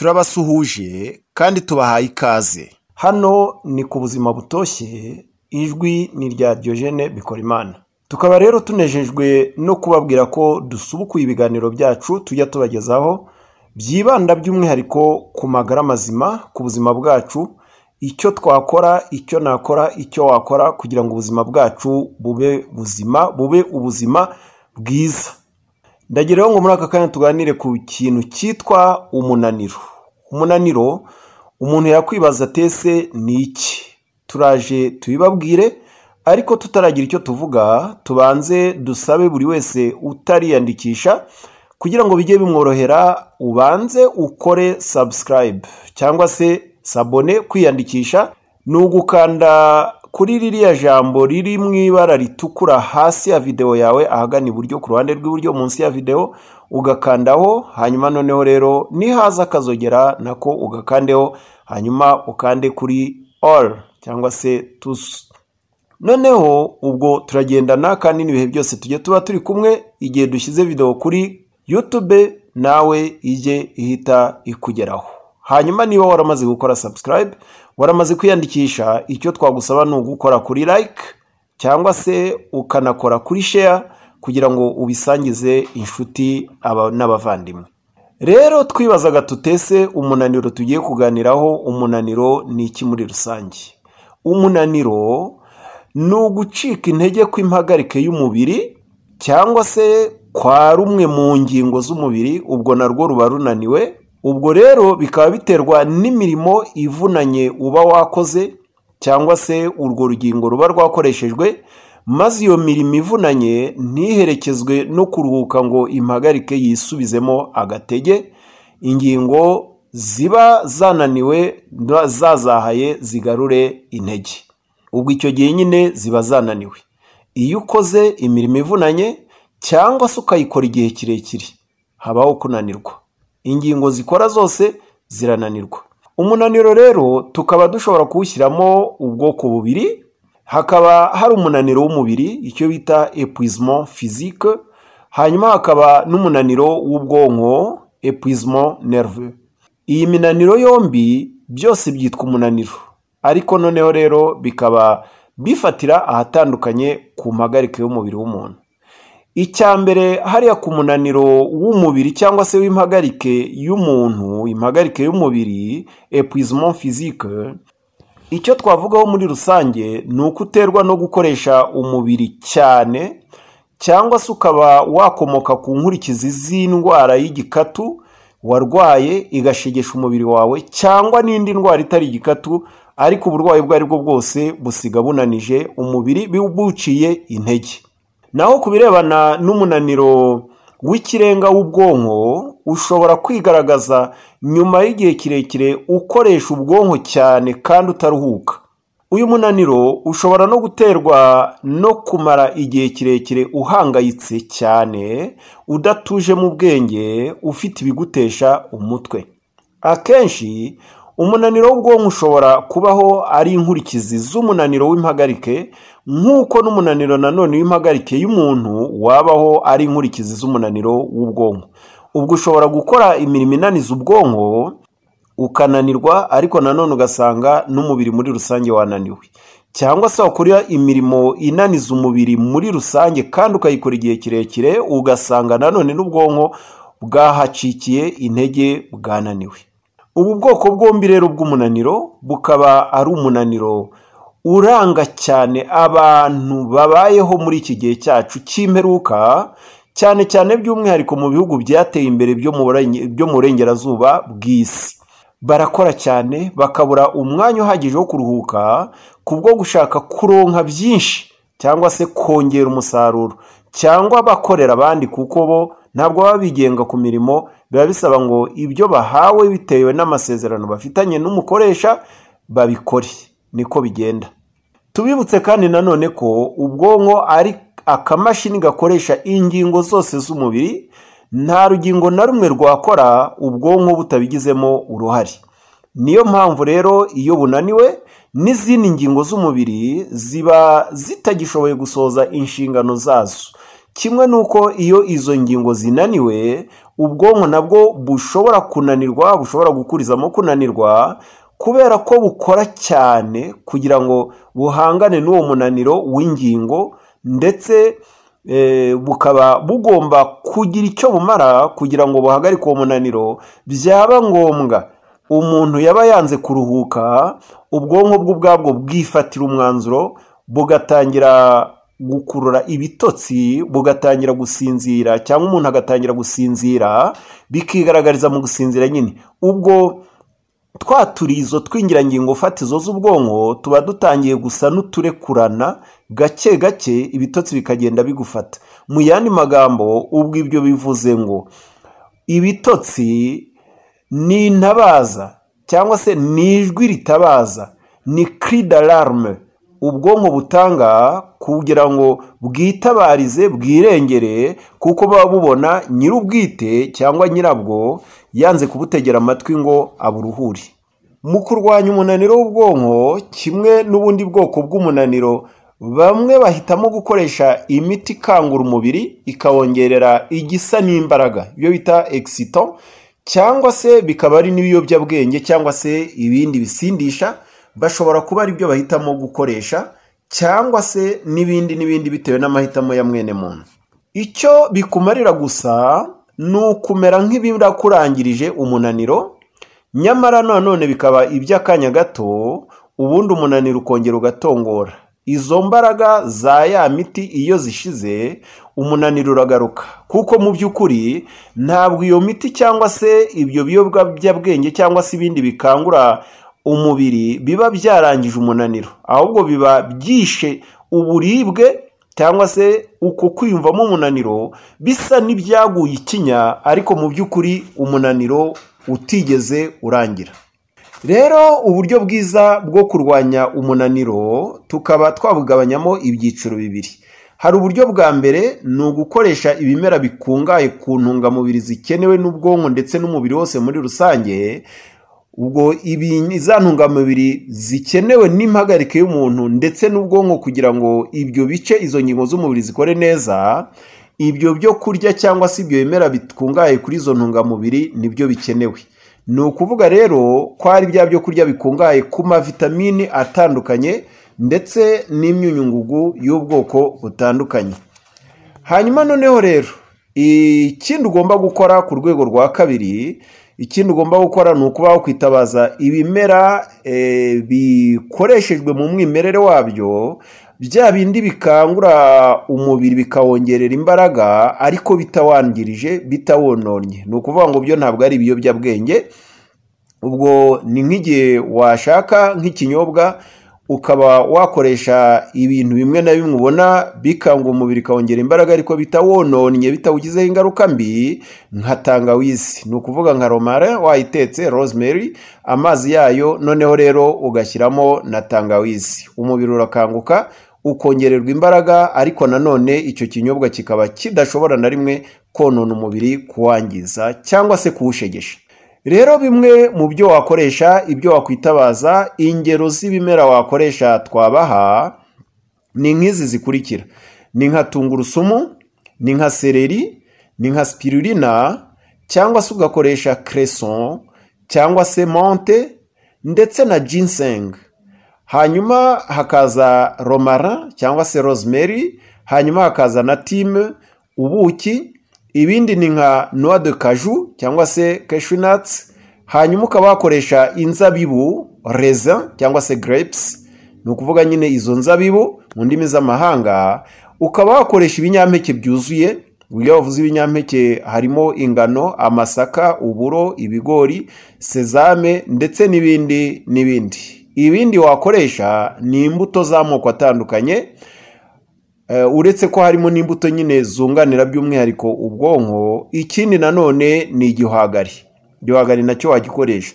turabasuhuje kandi tubahaye ikaze hano ni ku buzima butoshye ijwi ni irya Diogene Bikorimana tukaba rero tunejejwe no kubabwira ko dusubukuye ibiganiro byacu tujya tubagezaho byibanda by'umwihariko ku magara mazima ku buzima bwacu icyo twakora icyo nakora icyo wakora kugira ngo ubuzima bwacu bube buzima bube ubuzima bwiza ndageraho ngo muri aka kanya tuganire ku kintu cyitwa umunaniro umunaniro umuntu yakwibaza tese ni iki turaje tubibabwire ariko tutaragira icyo tuvuga tubanze dusabe buri wese utariyandikisha kugira ngo bijye bimworohera ubanze ukore subscribe cyangwa se sabone kwiyandikisha ni ugukanda kuri ririya jambo riri mu ibara ritukura hasi ya videwo yawe ahagana iburyo ku ruhande rw'iburyo munsi ya videwo ugakandaho hanyuma noneho rero nihaza akazogera nako ugakandeho hanyuma ukande kuri all cyangwa se tusu noneho ubwo turagendana kandi n'ibihe byose tujye tuba turi kumwe igihe dushyize videwo kuri yutube nawe ijye ihita ikugeraho hanyuma niba waramaze gukora subscribe waramaze kwiyandikisha icyo twagusaba ni ugukora kuri like cyangwa se ukanakora kuri share kugira ngo ubisangize inshuti n'abavandimwe rero twibazaga tutese umunaniro tugiye kuganiraho umunaniro ni iki muri rusange umunaniro ni ugucika intege kw'impagarike y'umubiri cyangwa se kwa rumwe mu ngingo z'umubiri ubwo narwo ruba runaniwe ubwo rero bikaba biterwa n'imirimo ivunanye uba wakoze cyangwa se urwo rugingo ruba rwakoreshejwe maze iyo mirimo ivunanye ntiherekezwe no kuruhuka ngo impagarike yisubizemo agatege ingingo ziba zananiwe zazahaye zigarure intege ubwo icyo gihe nyine ziba zananiwe iyo ukoze imirimo ivunanye cyangwa se ukayikora igihe kirekire habaho kunanirwa ingingo zikora zose zirananirwa umunaniro rero tukaba dushobora kuwushyiramo ubwoko bubiri hakaba hari umunaniro w'umubiri icyo bita epuwisimo fizike hanyuma hakaba n'umunaniro w'ubwonko epuwisimo nerve iyi minaniro yombi byose byitwa umunaniro ariko noneho rero bikaba bifatira ahatandukanye ku mpagarike y'umubiri w'umuntu icya mbere hariya ku munaniro w'umubiri cyangwa se w'impagarike y'umuntu impagarike y'umubiri epuizement physique icyo twavugaho muri rusange ni uko uterwa no gukoresha umubiri cyane cyangwa se ukaba wakomoka ku nkurikizi z'indwara y'igikatu warwaye igashegesha umubiri wawe cyangwa n'indi ndwara itari igikatu ariko uburwayi ubwo ari bwo bwose busiga bunanije umubiri buciye intege naho ku birebana n'umunaniro w'ikirenga w'ubwonko ushobora kwigaragaza nyuma y'igihe kirekire ukoresha ubwonko cyane kandi utaruhuka uyu munaniro ushobora no guterwa no kumara igihe kirekire uhangayitse cyane udatuje mu bwenge ufite ibigutesha umutwe akenshi umunaniro w'ubwonko ushobora kubaho ari inkurikizi z'umunaniro w'impagarike nk'uko n'umunaniro nanone w'impagarike y'umuntu wabaho ari inkurikizi z'umunaniro w'ubwonko ubwo ushobora gukora imirimo inaniza ubwonko ukananirwa ariko nanone ugasanga n'umubiri muri rusange wananiwe cyangwa se wakora imirimo inaniza umubiri muri rusange kandi ukayikora igihe kirekire ugasanga nanone n'ubwonko bwahacikiye intege bwananiwe ubu bwoko bwombi rero bw'umunaniro bukaba ari umunaniro uranga cyane abantu babayeho muri iki gihe cyacu cy'imperuka cyane cyane by'umwihariko mu bihugu byateye imbere byo mu burengerazuba bw'isi barakora cyane bakabura umwanya uhagije wo kuruhuka kubwo gushaka kuronka byinshi cyangwa se kongera umusaruro cyangwa bakorera abandi kuko bo ntabwo baba bigenga ku mirimo biba bisaba ngo ibyo bahawe bitewe n'amasezerano bafitanye n'umukoresha babikore niko bigenda tubibutse kandi nanone ko ubwonko ari akamashini gakoresha ingingo zose z'umubiri nta rugingo na rumwe rwakora ubwonko butabigizemo uruhare niyo mpamvu rero iyo bunaniwe n'izindi ngingo z'umubiri ziba zitagishoboye gusohoza inshingano zazo kimwe n'uko iyo izo ngingo zinaniwe ubwonko nabwo bushobora kunanirwa bushobora gukurizamo kunanirwa kubera ko bukora cyane kugira ngo buhangane n'uwo munaniro w'ingingo ndetse eh, bukaba bugomba kugira icyo bumara kugira ngo buhagarike uwo munaniro byaba ngombwa umuntu yaba yanze kuruhuka ubwonko bwe ubwabwo bwifatira umwanzuro bugatangira gukurura ibitotsi bugatangira gusinzira cyangwa umuntu agatangira gusinzira bikigaragariza mu gusinzira nyine ubwo twa turizo tw'ingirangingo fatizo z'ubwonko tuba dutangiye gusa n'uturekurana gake gake ibitotsi bikagenda bigufata mu yandi magambo ubwo ibyo bivuze ngo ibitotsi ni intabaza cyangwa se ni ijwi ritabaza ni kiri d'ararume ubwonko butanga kugira ngo bwitabarize bwirengere kuko buba bubona nyir'ubwite cyangwa nyirabwo yanze kubutegera amatwi ngo aburuhure mu kurwanya umunaniro w'ubwonko kimwe n'ubundi bwoko bw'umunaniro bamwe bahitamo gukoresha imiti ikangura umubiri ikawongerera igisa n'imbaraga iyo bita egisito cyangwa se bikaba ari n'ibiyobyabwenge cyangwa se ibindi bisindisha bashobora kuba ari byo bahitamo gukoresha cyangwa se n'ibindi n'ibindi bitewe n'amahitamo ya mwene muntu icyo bikumarira gusa ni ukumera nk'ibirakurangirije umunaniro nyamara nanone bikaba iby'akanya gato ubundi umunaniro ukongera ugatongora izo mbaraga za ya miti iyo zishize umunaniro uragaruka kuko mu by'ukuri ntabwo iyo miti cyangwa se ibyo biyobyabwenge cyangwa se ibindi bikangura umubiri biba byarangije umunaniro ahubwo biba byishe uburibwe cyangwa se uko kwiyumvamo umunaniro bisa n'ibyaguye ikinya ariko mu by'ukuri umunaniro utigeze urangira rero uburyo bwiza bwo kurwanya umunaniro tukaba twabugabanyamo ibyiciro bibiri hari uburyo bwa mbere ni ugukoresha ibimera bikungahaye ku ntungamubiri zikenewe n'ubwonko ndetse n'umubiri wose muri rusange ubwo za ntungamubiri zikenewe n'impagarike y'umuntu ndetse n'ubwonko kugira ngo ibyo bice izo ngingo z'umubiri zikore neza ibyo byo kurya cyangwa se ibyo bimera bikungahaye kuri izo ntungamubiri nibyo bikenewe ni ukuvuga rero ko hari bya byo kurya bikungahaye ku mavitamini atandukanye ndetse n'imyunyungugu y'ubwoko butandukanye hanyuma noneho rero ikindi ugomba gukora ku rwego rwa kabiri ikindi ugomba gukora ni ukuba kwitabaza ibimera eh, bikoreshejwe mu mwimerere wabyo bya bindi bikangura umubiri bikawongerera imbaraga ariko bitawangirije bitawononnye ni ukuvuga ngo byo ntabwo ari ibiyobyabwenge ubwo ni nk'igihe washaka nk'ikinyobwa ukaba wakoresha ibintu bimwe na bimwe ubona bikangura umubiri ukawongera imbaraga ariko bitawononnye bitawugizeho ingaruka mbi nka tangawizi ni ukuvuga nka romare wayitetse rosemary amazi yayo noneho rero ugashyiramo na tangawizi umubiri urakanguka ukongererwa imbaraga ariko nanone icyo kinyobwa kikaba kidashobora na rimwe konona umubiri kuwangiza cyangwa se kuwushegesha rero bimwe mu byo wakoresha ibyo wakwitabaza ingero z'ibimera wakoresha twabaha ni nk'izi zikurikira ni nka tungurusumu ni nka sereri ni nka spirulina cyangwa se ugakoresha creson cyangwa se monte ndetse na ginseng hanyuma hakaza romara cyangwa se rosemary hanyuma hakaza na timu ubuki ibindi ni nka noix de kaju cyangwa se keshinatsi hanyuma ukaba wakoresha inzabibu reza cyangwa se grapes ni ukuvuga nyine izo nzabibu mu ndimi z'amahanga ukaba wakoresha ibinyampeke byuzuye iyo bavuze ibinyampeke harimo ingano amasaka uburo ibigori sezame ndetse n'ibindi n'ibindi ibindi wakoresha ni imbuto z'amoko atandukanye eh, uretse ko harimo n'imbuto nyine zunganira by'umwihariko ubwonko ikindi nanone ni igihwagari igihwagari nacyo wagikoresha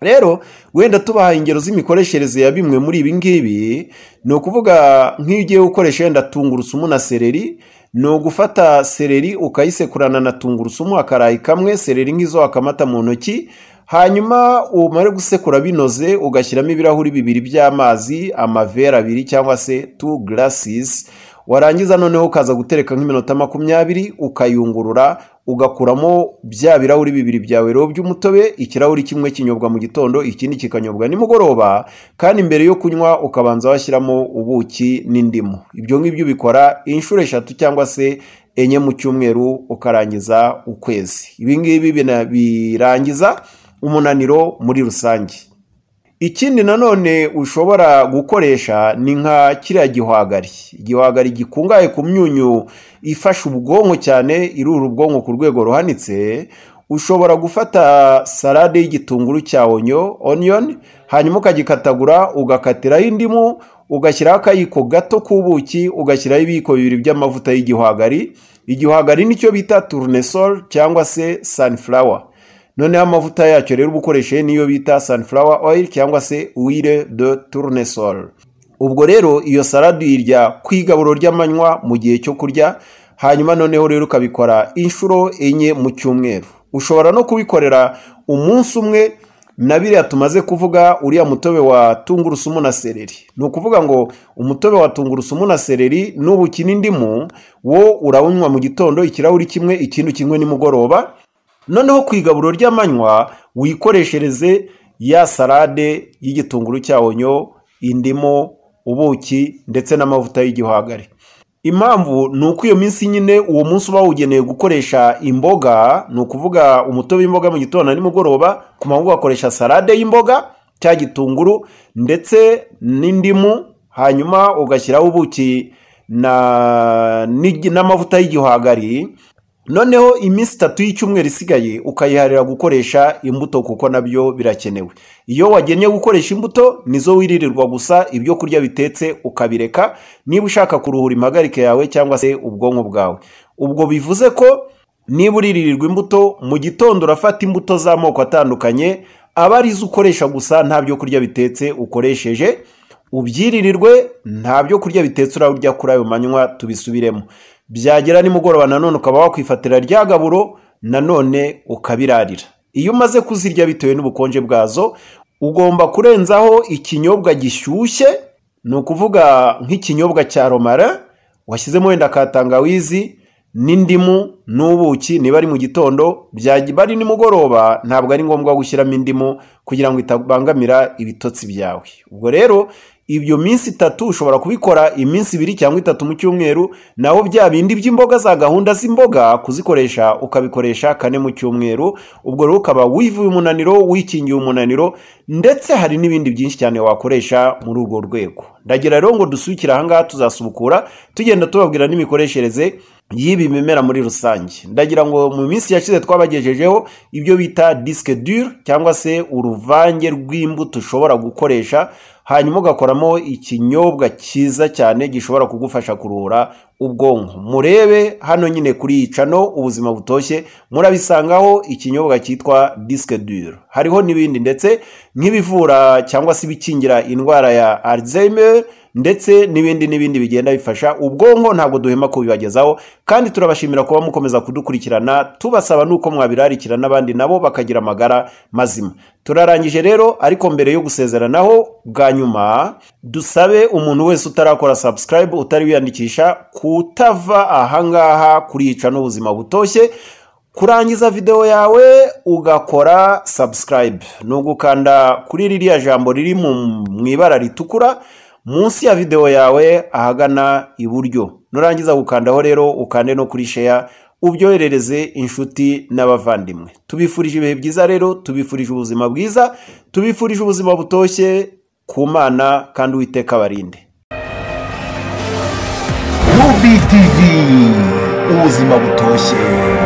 rero wenda tubaha ingero z'imikoreshereze ya bimwe muri ibi ngibi ni ukuvuga nk'iyo ugiye gukoresha wenda tungurusumu na sereri ni ugufata sereri ukayisekurana na tungurusumu akarayi kamwe sereri nk'izo wakamata mu ntoki hanyuma umare gusekura binoze ugashyiramo ibirahuri bibiri by'amazi amavera abiri cyangwa se tu garasisi warangiza noneho ukaza gutereka nk'iminota makumyabiri ukayungurura ugakuramo bya birahuri bibiri byawe rero by'umutobe ikirahuri kimwe kinyobwa mu gitondo ikindi kikanyobwa nimugoroba kandi mbere yo kunywa ukabanza washyiramo ubuki n'indimu ibyo ngibyo ubikora inshuro eshatu cyangwa se enye mu cyumweru ukarangiza ukwezi ibi ngibi birarangiza umunaniro muri rusange ikindi nanone ushobora gukoresha ni nka kiriya gihwagari igihwagari gikungahaye ku myunyu ifasha ubwonko cyane irura ubwonko ku rwego ruhanitse ushobora gufata salade y'igitunguru cya onyo oniyoni hanyuma ukagikatagura ugakatiraho indimu ugashyiraho akayiko gato k'ubuki ugashyiraho ibiyiko bibiri by'amavuta y'igihwagari igihwagari nicyo bita turunesol cyangwa se sunflower noneho amavuta yacyo rero uba ukoresheje niyo bita sunflower oil cyangwa se huile de tournesol ubwo rero iyo salade uyirya ku igaburo ry'amanywa mu gihe cyo kurya hanyuma noneho rero ukabikora inshuro enye mu cyumweru ushobora no kubikorera umunsi umwe na biriya tumaze kuvuga uriya mutobe wa tungurusumu na sereri ni ukuvuga ngo umutobe wa tungurusumu na sereri n’ubukini ukina indimu wo urawunywa mu gitondo ikirahuri kimwe ikintu kimwe nimugoroba noneho ku igaburo ry'amanywa wikoreshereze ya salade y'igitunguru cya onyo indimu ubuki ndetse n'amavuta y'igihwagari impamvu ni uko iyo minsi nyine uwo munsi uba wugeneye gukoresha imboga ni ukuvuga umutobe w'imboga mu gitondo na nimugoroba ku manywa ugakoresha salade y'imboga cya gitunguru ndetse n'indimu hanyuma ugashyiraho ubuki n'amavuta y'igihwagari noneho iminsi itatu y'icyumweru isigaye ukayiharira gukoresha imbuto kuko nabyo birakenewe iyo wagennye gukoresha imbuto nizo wiririrwa gusa ibyo kurya bitetse ukabireka niba ushaka kuruhura impagarike yawe cyangwa se ubwonko bwawe ubwo bivuze ko niba uriririrwa imbuto mu gitondo urafata imbuto z'amoko atandukanye aba arizo ukoresha gusa nta byo kurya bitetse ukoresheje ubyiririrwe nta byo kurya bitetse urarya kuri ayo manywa tubisubiremo byagera nimugoroba nanone ukaba wakwifatira rya gaburo nanone ukabirarira iyo umaze kuzirya bitewe n'ubukonje bwazo ugomba kurenzaho ikinyobwa gishyushye ni ukuvuga nk'ikinyobwa cya romara washyizemo wenda ka tangawizi n'indimu n'ubuki niba ari mu gitondo byaba ari nimugoroba ntabwo ari ngombwa gushyiramo indimu kugira ngo itabangamira ibitotsi byawe ubwo rero ibyo minsi itatu ushobora kubikora iminsi ibiri cyangwa itatu mu cyumweru naho bya bindi by'imboga za gahunda z'imboga kuzikoresha ukabikoresha kane mu cyumweru ubwo rero ukaba wivuye umunaniro wikingiye umunaniro ndetse hari n'ibindi byinshi cyane wakoresha muri urwo rwego ndagira rero ngo dusukire ahangaha tuzasubukura tugenda tubabwira n'imikoreshereze y'ibi bimera muri rusange ndagira ngo mu minsi yashize twabagejejeho ibyo bita disque dure cyangwa se uruvange rw'imbuto ushobora gukoresha hanyuma ugakoramo ikinyobwa cyiza cyane gishobora kugufasha kuruhura ubwonko murebe hano nyine kuri icano ubuzima butoshye murabisangaho ikinyobwa cyitwa disque dure hariho n'ibindi ndetse nk'ibivura cyangwa se ibikingira indwara ya alzheimer ndetse n'ibindi n'ibindi bigenda bifasha ubwonko ntabwo duhema kubibagezaho kandi turabashimira kuba mukomeza kudukurikirana tubasaba nuko mwabirarikira n'abandi nabo bakagira amagara mazima turarangije rero ariko mbere yo gusezeranaho bwa nyuma dusabe umuntu wese utarakora subscribe utari wiyandikisha kutava ahangaha kuriyica n'ubuzima butoshye kurangiza videwo yawe ugakora subscribe ni ugukanda kuri ririya jambo riri mu ibara ritukura munsi ya videwo yawe ahagana iburyo nurangiza gukandaho rero ukande no kuri sheya ubyoherereze inshuti n'abavandimwe tubifurije ibihe byiza rero tubifurije ubuzima bwiza tubifurije ubuzima butoshye ku mana kandi uwiteka abarinde ubuzima butoshye